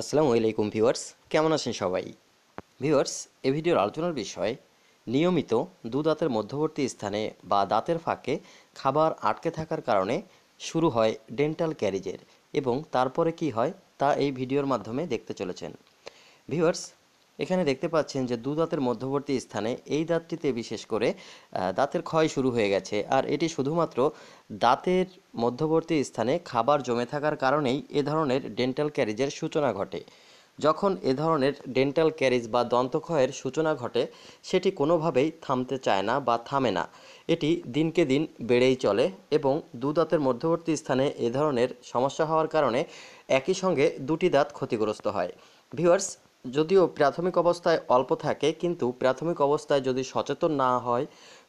আসসালামু আলাইকুম ভিউয়ার্স কেমন আছেন সবাই ভিউয়ার্স এ ভিডিওর আলোচনার বিষয় নিয়মিত দু দাঁতের মধ্যবর্তী স্থানে বা দাঁতের ফাঁকে খাবার আটকে থাকার কারণে শুরু হয় ডেন্টাল ক্যারিজের এবং তারপরে কি হয় তা এই ভিডিওর মাধ্যমে দেখতে চলেছেন ভিউয়ার্স এখানে দেখতে পাচ্ছেন যে দু দাঁতের মধ্যবর্তী স্থানে এই দাঁতটিতে বিশেষ করে দাঁতের ক্ষয় শুরু হয়ে গেছে আর এটি শুধুমাত্র দাঁতের মধ্যবর্তী স্থানে খাবার জমে থাকার কারণেই এ ধরনের ডেন্টাল ক্যারিজের সূচনা ঘটে যখন এ ধরনের ডেন্টাল ক্যারিজ বা দন্তক্ষয়ের সূচনা ঘটে সেটি কোনোভাবেই থামতে চায় না বা থামে না এটি দিনকে দিন বেড়েই চলে এবং দু দাঁতের মধ্যবর্তী স্থানে এ ধরনের সমস্যা হওয়ার কারণে একই সঙ্গে দুটি দাঁত ক্ষতিগ্রস্ত হয় ভিউয়ার্স যদিও প্রাথমিক অবস্থায় অল্প থাকে কিন্তু প্রাথমিক অবস্থায় যদি সচেতন না হয়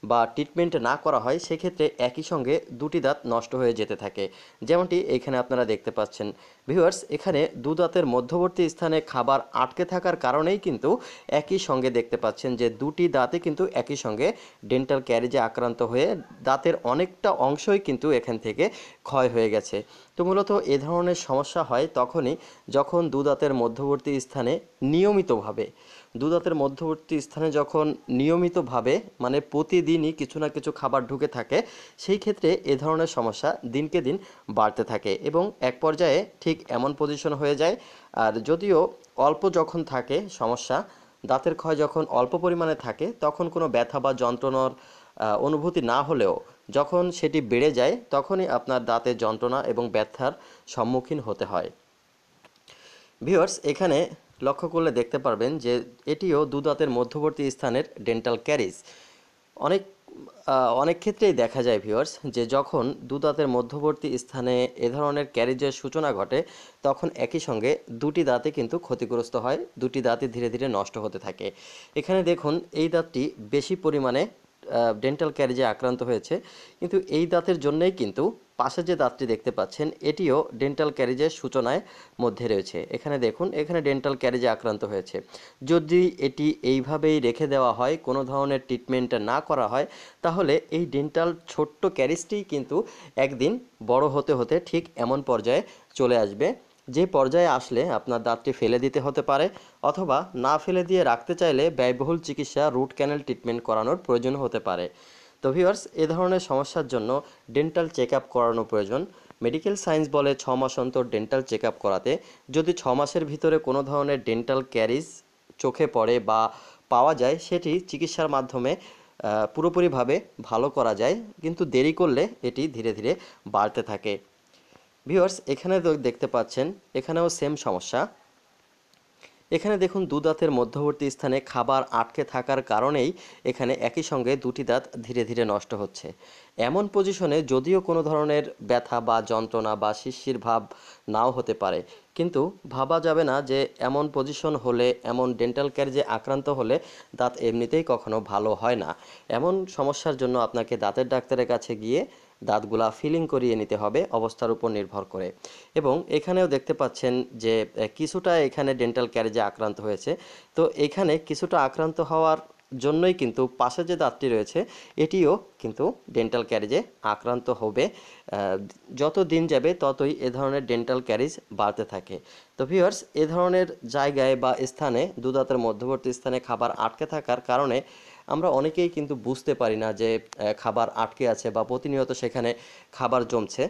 বা ট্রিটমেন্ট না করা হয় সেক্ষেত্রে একই সঙ্গে দুটি দাঁত নষ্ট হয়ে যেতে থাকে যেমনটি এখানে আপনারা দেখতে পাচ্ছেন ভিউয়ার্স এখানে দু দাঁতের মধ্যবর্তী স্থানে খাবার আটকে থাকার কারণেই কিন্তু একই সঙ্গে দেখতে পাচ্ছেন যে দুটি দাঁতে কিন্তু একই সঙ্গে ডেন্টাল ক্যারেজে আক্রান্ত হয়ে দাঁতের অনেকটা অংশই কিন্তু এখান থেকে ক্ষয় হয়ে গেছে তো মূলত এ ধরনের সমস্যা হয় তখনই যখন দু দাঁতের মধ্যবর্তী স্থানে নিয়মিতভাবে দুদাঁতের মধ্যবর্তী স্থানে যখন নিয়মিতভাবে মানে প্রতিদিনই কিছু না কিছু খাবার ঢুকে থাকে সেই ক্ষেত্রে এ ধরনের সমস্যা দিনকে দিন বাড়তে থাকে এবং এক পর্যায়ে ঠিক এমন পজিশন হয়ে যায় আর যদিও অল্প যখন থাকে সমস্যা দাঁতের ক্ষয় যখন অল্প পরিমাণে থাকে তখন কোনো ব্যথা বা যন্ত্রণার অনুভূতি না হলেও যখন সেটি বেড়ে যায় তখনই আপনার দাঁতে যন্ত্রণা এবং ব্যথার সম্মুখীন হতে হয় ভিওর্স এখানে লক্ষ্য করলে দেখতে পারবেন যে এটিও দুদাঁতের মধ্যবর্তী স্থানের ডেন্টাল ক্যারিজ অনেক অনেক ক্ষেত্রেই দেখা যায় ভিউয়ার্স যে যখন দুদাঁতের মধ্যবর্তী স্থানে এ ধরনের ক্যারিজের সূচনা ঘটে তখন একই সঙ্গে দুটি দাঁতে কিন্তু ক্ষতিগ্রস্ত হয় দুটি দাঁতে ধীরে ধীরে নষ্ট হতে থাকে এখানে দেখুন এই দাঁতটি বেশি পরিমাণে ডেন্টাল ক্যারিজে আক্রান্ত হয়েছে কিন্তু এই দাঁতের জন্যেই কিন্তু পাশে যে দাঁতটি দেখতে পাচ্ছেন এটিও ডেন্টাল ক্যারিজের সূচনায় মধ্যে রয়েছে এখানে দেখুন এখানে ডেন্টাল ক্যারিজে আক্রান্ত হয়েছে যদি এটি এইভাবেই রেখে দেওয়া হয় কোনো ধরনের ট্রিটমেন্ট না করা হয় তাহলে এই ডেন্টাল ছোট্ট ক্যারিজটি কিন্তু একদিন বড় হতে হতে ঠিক এমন পর্যায়ে চলে আসবে যে পর্যায়ে আসলে আপনার দাঁতটি ফেলে দিতে হতে পারে অথবা না ফেলে দিয়ে রাখতে চাইলে ব্যয়বহুল চিকিৎসা রুট ক্যানেল ট্রিটমেন্ট করানোর প্রয়োজন হতে পারে তো ভিউয়ার্স এ ধরনের সমস্যার জন্য ডেন্টাল চেক আপ করানো প্রয়োজন মেডিকেল সায়েন্স বলে ছ মাস অন্তর ডেন্টাল চেক আপ করাতে যদি ছ মাসের ভিতরে কোনো ধরনের ডেন্টাল ক্যারিজ চোখে পড়ে বা পাওয়া যায় সেটি চিকিৎসার মাধ্যমে পুরোপুরিভাবে ভালো করা যায় কিন্তু দেরি করলে এটি ধীরে ধীরে বাড়তে থাকে ভিউয়ার্স এখানে দেখতে পাচ্ছেন এখানেও সেম সমস্যা এখানে দেখুন দু দাঁতের মধ্যবর্তী স্থানে খাবার আটকে থাকার কারণেই এখানে একই সঙ্গে দুটি দাঁত ধীরে ধীরে নষ্ট হচ্ছে এমন পজিশনে যদিও কোনো ধরনের ব্যথা বা যন্ত্রণা বা শিশির ভাব নাও হতে পারে কিন্তু ভাবা যাবে না যে এমন পজিশন হলে এমন ডেন্টাল কেয়ার যে আক্রান্ত হলে দাঁত এমনিতেই কখনো ভালো হয় না এমন সমস্যার জন্য আপনাকে দাঁতের ডাক্তারের কাছে গিয়ে দাঁতগুলা ফিলিং করিয়ে নিতে হবে অবস্থার উপর নির্ভর করে এবং এখানেও দেখতে পাচ্ছেন যে কিছুটা এখানে ডেন্টাল ক্যারেজে আক্রান্ত হয়েছে তো এখানে কিছুটা আক্রান্ত হওয়ার জন্যই কিন্তু পাশে যে দাঁতটি রয়েছে এটিও কিন্তু ডেন্টাল ক্যারিজে আক্রান্ত হবে যত দিন যাবে ততই এ ধরনের ডেন্টাল ক্যারিজ বাড়তে থাকে তো ভিউয়ার্স এ ধরনের জায়গায় বা স্থানে দুদাঁতের মধ্যবর্তী স্থানে খাবার আটকে থাকার কারণে আমরা অনেকেই কিন্তু বুঝতে পারি না যে খাবার আটকে আছে বা প্রতিনিয়ত সেখানে খাবার জমছে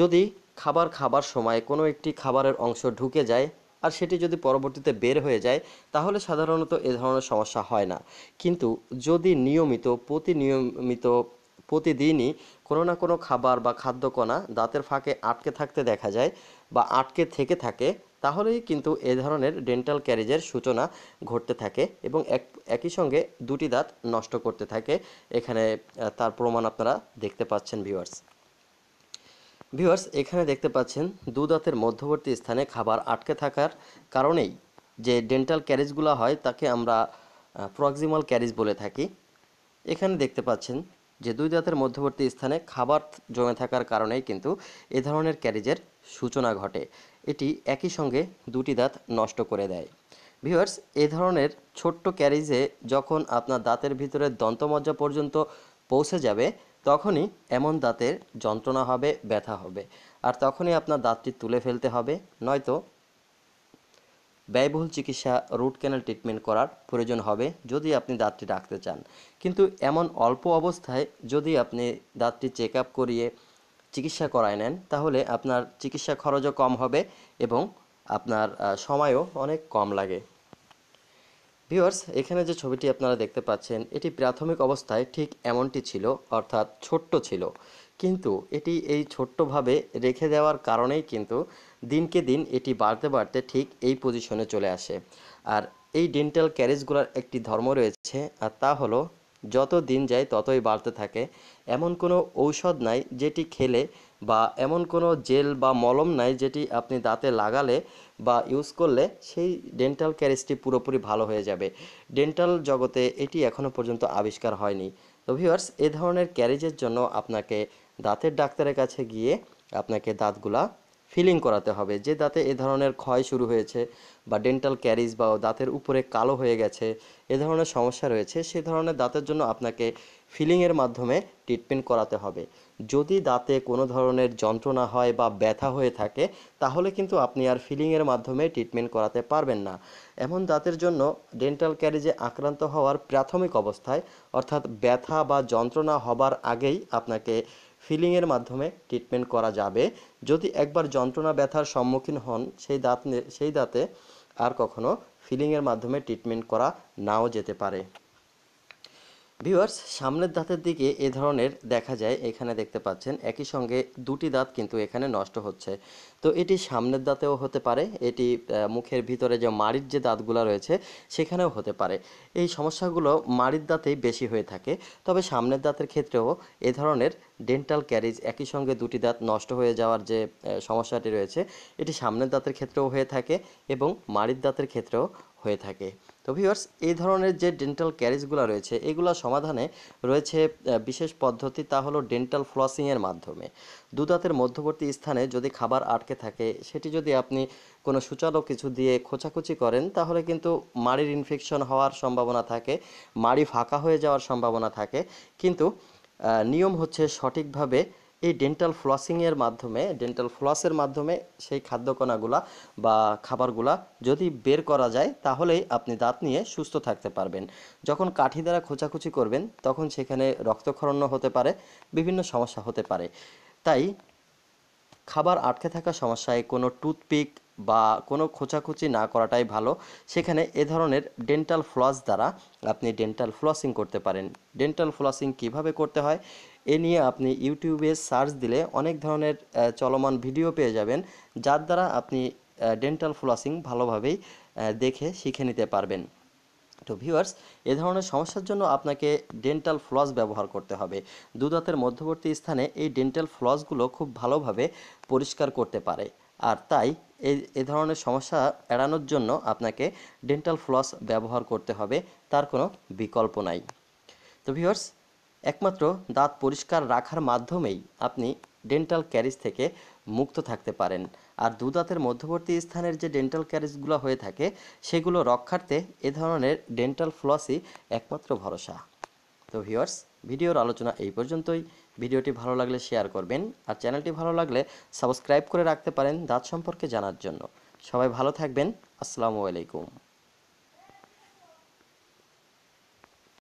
যদি খাবার খাবার সময় কোনো একটি খাবারের অংশ ঢুকে যায় আর সেটি যদি পরবর্তীতে বের হয়ে যায় তাহলে সাধারণত এ ধরনের সমস্যা হয় না কিন্তু যদি নিয়মিত প্রতিনিয়মিত প্রতিদিনই কোনো না কোনো খাবার বা খাদ্যকণা দাঁতের ফাঁকে আটকে থাকতে দেখা যায় বা আটকে থেকে থাকে তাহলেই কিন্তু এ ধরনের ডেন্টাল ক্যারেজের সূচনা ঘটতে থাকে এবং এক একই সঙ্গে দুটি দাঁত নষ্ট করতে থাকে এখানে তার প্রমাণ আপনারা দেখতে পাচ্ছেন ভিউয়ার্স ভিউয়ার্স এখানে দেখতে পাচ্ছেন দু দাঁতের মধ্যবর্তী স্থানে খাবার আটকে থাকার কারণেই যে ডেন্টাল ক্যারেজগুলো হয় তাকে আমরা প্রক্সিমাল ক্যারেজ বলে থাকি এখানে দেখতে পাচ্ছেন যে দুই দাঁতের মধ্যবর্তী স্থানে খাবার জমে থাকার কারণেই কিন্তু এ ধরনের ক্যারিজের সূচনা ঘটে এটি একই সঙ্গে দুটি দাঁত নষ্ট করে দেয় ভিউয়ার্স এ ধরনের ছোট্ট ক্যারিজে যখন আপনার দাঁতের ভিতরে দন্তমজ্জা পর্যন্ত পৌঁছে যাবে তখনই এমন দাঁতের যন্ত্রণা হবে ব্যথা হবে আর তখনই আপনার দাঁতটি তুলে ফেলতে হবে নয়তো ব্যয়বহুল চিকিৎসা রুট ক্যানাল ট্রিটমেন্ট করার প্রয়োজন হবে যদি আপনি দাঁতটি রাখতে চান কিন্তু এমন অল্প অবস্থায় যদি আপনি দাঁতটি চেক আপ করিয়ে চিকিৎসা করায় নেন তাহলে আপনার চিকিৎসা খরচও কম হবে এবং আপনার সময়ও অনেক কম লাগে ভিউয়ার্স এখানে যে ছবিটি আপনারা দেখতে পাচ্ছেন এটি প্রাথমিক অবস্থায় ঠিক এমনটি ছিল অর্থাৎ ছোট্ট ছিল কিন্তু এটি এই ছোট্টভাবে রেখে দেওয়ার কারণেই কিন্তু দিনকে দিন এটি বাড়তে বাড়তে ঠিক এই পজিশনে চলে আসে আর এই ডেন্টাল ক্যারেজগুলোর একটি ধর্ম রয়েছে আর তা হলো যত দিন যায় ততই বাড়তে থাকে এমন কোনো ঔষধ নাই যেটি খেলে বা এমন কোনো জেল বা মলম নাই যেটি আপনি দাঁতে লাগালে বা ইউজ করলে সেই ডেন্টাল ক্যারেজটি পুরোপুরি ভালো হয়ে যাবে ডেন্টাল জগতে এটি এখনও পর্যন্ত আবিষ্কার হয়নি তো ভিউয়ার্স এ ধরনের ক্যারেজের জন্য আপনাকে দাঁতের ডাক্তারের কাছে গিয়ে আপনাকে দাঁতগুলা ফিলিং করাতে হবে যে দাঁতে এ ধরনের ক্ষয় শুরু হয়েছে বা ডেন্টাল ক্যারিজ বা দাঁতের উপরে কালো হয়ে গেছে এ ধরনের সমস্যা রয়েছে সে ধরনের দাঁতের জন্য আপনাকে ফিলিংয়ের মাধ্যমে ট্রিটমেন্ট করাতে হবে যদি দাঁতে কোনো ধরনের যন্ত্রণা হয় বা ব্যথা হয়ে থাকে তাহলে কিন্তু আপনি আর ফিলিংয়ের মাধ্যমে ট্রিটমেন্ট করাতে পারবেন না এমন দাঁতের জন্য ডেন্টাল ক্যারিজে আক্রান্ত হওয়ার প্রাথমিক অবস্থায় অর্থাৎ ব্যথা বা যন্ত্রণা হবার আগেই আপনাকে ফিলিংয়ের মাধ্যমে ট্রিটমেন্ট করা যাবে যদি একবার যন্ত্রণা ব্যথার সম্মুখীন হন সেই দাঁত সেই দাঁতে আর কখনো ফিলিংয়ের মাধ্যমে ট্রিটমেন্ট করা নাও যেতে পারে ভিউয়ার্স সামনের দাঁতের দিকে এ ধরনের দেখা যায় এখানে দেখতে পাচ্ছেন একই সঙ্গে দুটি দাঁত কিন্তু এখানে নষ্ট হচ্ছে তো এটি সামনের দাঁতেও হতে পারে এটি মুখের ভিতরে যে মাড়ির যে দাঁতগুলো রয়েছে সেখানেও হতে পারে এই সমস্যাগুলো মাড়ির দাঁতেই বেশি হয়ে থাকে তবে সামনের দাঁতের ক্ষেত্রেও এ ধরনের ডেন্টাল ক্যারিজ একই সঙ্গে দুটি দাঁত নষ্ট হয়ে যাওয়ার যে সমস্যাটি রয়েছে এটি সামনের দাঁতের ক্ষেত্রেও হয়ে থাকে এবং মাড়ির দাঁতের ক্ষেত্রেও হয়ে থাকে তো ভিউয়ার্স এই ধরনের যে ডেন্টাল ক্যারিজগুলো রয়েছে এগুলো সমাধানে রয়েছে বিশেষ পদ্ধতি তা হলো ডেন্টাল ফ্লসিংয়ের মাধ্যমে দুদাঁতের মধ্যবর্তী স্থানে যদি খাবার আটকে থাকে সেটি যদি আপনি কোনো সূচালো কিছু দিয়ে খোঁচাখুচি করেন তাহলে কিন্তু মাড়ির ইনফেকশন হওয়ার সম্ভাবনা থাকে মাড়ি ফাঁকা হয়ে যাওয়ার সম্ভাবনা থাকে কিন্তু নিয়ম হচ্ছে সঠিকভাবে এই ডেন্টাল ফ্লসিংয়ের মাধ্যমে ডেন্টাল ফ্লসের মাধ্যমে সেই খাদ্যকণাগুলা বা খাবারগুলা যদি বের করা যায় তাহলেই আপনি দাঁত নিয়ে সুস্থ থাকতে পারবেন যখন কাঠি দ্বারা খোঁচাখুচি করবেন তখন সেখানে রক্তক্ষরণ হতে পারে বিভিন্ন সমস্যা হতে পারে তাই খাবার আটকে থাকা সমস্যায় কোনো টুথপিক বা কোনো খোঁচাখুচি না করাটাই ভালো সেখানে এ ধরনের ডেন্টাল ফ্লস দ্বারা আপনি ডেন্টাল ফ্লসিং করতে পারেন ডেন্টাল ফ্লসিং কিভাবে করতে হয় এ নিয়ে আপনি ইউটিউবে সার্চ দিলে অনেক ধরনের চলমান ভিডিও পেয়ে যাবেন যার দ্বারা আপনি ডেন্টাল ফ্লসিং ভালোভাবেই দেখে শিখে নিতে পারবেন তো ভিউয়ার্স এ ধরনের সমস্যার জন্য আপনাকে ডেন্টাল ফ্লস ব্যবহার করতে হবে দুদাঁতের মধ্যবর্তী স্থানে এই ডেন্টাল ফ্লসগুলো খুব ভালোভাবে পরিষ্কার করতে পারে আর তাই এ ধরনের সমস্যা এড়ানোর জন্য আপনাকে ডেন্টাল ফ্লস ব্যবহার করতে হবে তার কোনো বিকল্প নাই তো ভিউয়ার্স একমাত্র দাঁত পরিষ্কার রাখার মাধ্যমেই আপনি ডেন্টাল ক্যারিজ থেকে মুক্ত থাকতে পারেন আর দু দাঁতের মধ্যবর্তী স্থানের যে ডেন্টাল ক্যারিজগুলো হয়ে থাকে সেগুলো রক্ষার্থে এ ধরনের ডেন্টাল ফ্লসই একমাত্র ভরসা তো ভিওয়ার্স ভিডিওর আলোচনা এই পর্যন্তই ভিডিওটি ভালো লাগলে শেয়ার করবেন আর চ্যানেলটি ভালো লাগলে সাবস্ক্রাইব করে রাখতে পারেন দাঁত সম্পর্কে জানার জন্য সবাই ভালো থাকবেন আসসালামু আলাইকুম